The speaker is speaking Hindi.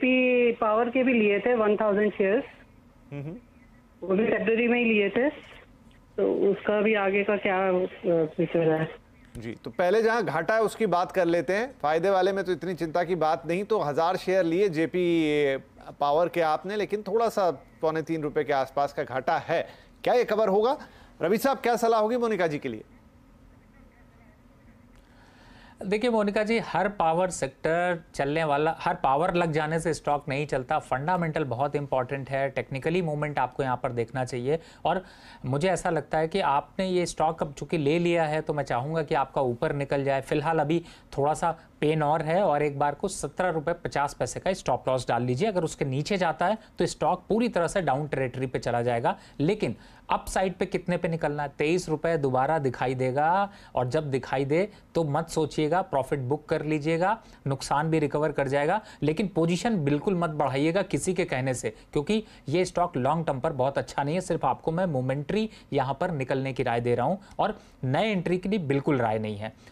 पी पावर के भी लिए थे वन थाउजेंड शेयर्स वो भी फेब्रवरी में ही लिए थे तो उसका भी आगे का क्या फ्यूचर है जी तो पहले जहां घाटा है उसकी बात कर लेते हैं फायदे वाले में तो इतनी चिंता की बात नहीं तो हजार शेयर लिए जेपी पावर के आपने लेकिन थोड़ा सा पौने तीन रुपए के आसपास का घाटा है क्या ये कवर होगा रवि साहब क्या सलाह होगी मोनिका जी के लिए देखिए मोनिका जी हर पावर सेक्टर चलने वाला हर पावर लग जाने से स्टॉक नहीं चलता फंडामेंटल बहुत इंपॉर्टेंट है टेक्निकली मूवमेंट आपको यहाँ पर देखना चाहिए और मुझे ऐसा लगता है कि आपने ये स्टॉक अब चूंकि ले लिया है तो मैं चाहूँगा कि आपका ऊपर निकल जाए फिलहाल अभी थोड़ा सा पेन और है और एक बार को सत्रह रुपये पचास पैसे का स्टॉप लॉस डाल लीजिए अगर उसके नीचे जाता है तो स्टॉक पूरी तरह से डाउन टेरेटरी पे चला जाएगा लेकिन अप साइड पे कितने पे निकलना है तेईस रुपये दोबारा दिखाई देगा और जब दिखाई दे तो मत सोचिए लीजिएगा प्रॉफिट बुक कर लीजिएगा नुकसान भी रिकवर कर जाएगा लेकिन पोजीशन बिल्कुल मत बढ़ाइएगा किसी के कहने से क्योंकि ये स्टॉक लॉन्ग टर्म पर बहुत अच्छा नहीं है सिर्फ आपको मैं मोमेंट्री यहाँ पर निकलने की राय दे रहा हूँ और नए एंट्री की भी बिल्कुल राय नहीं है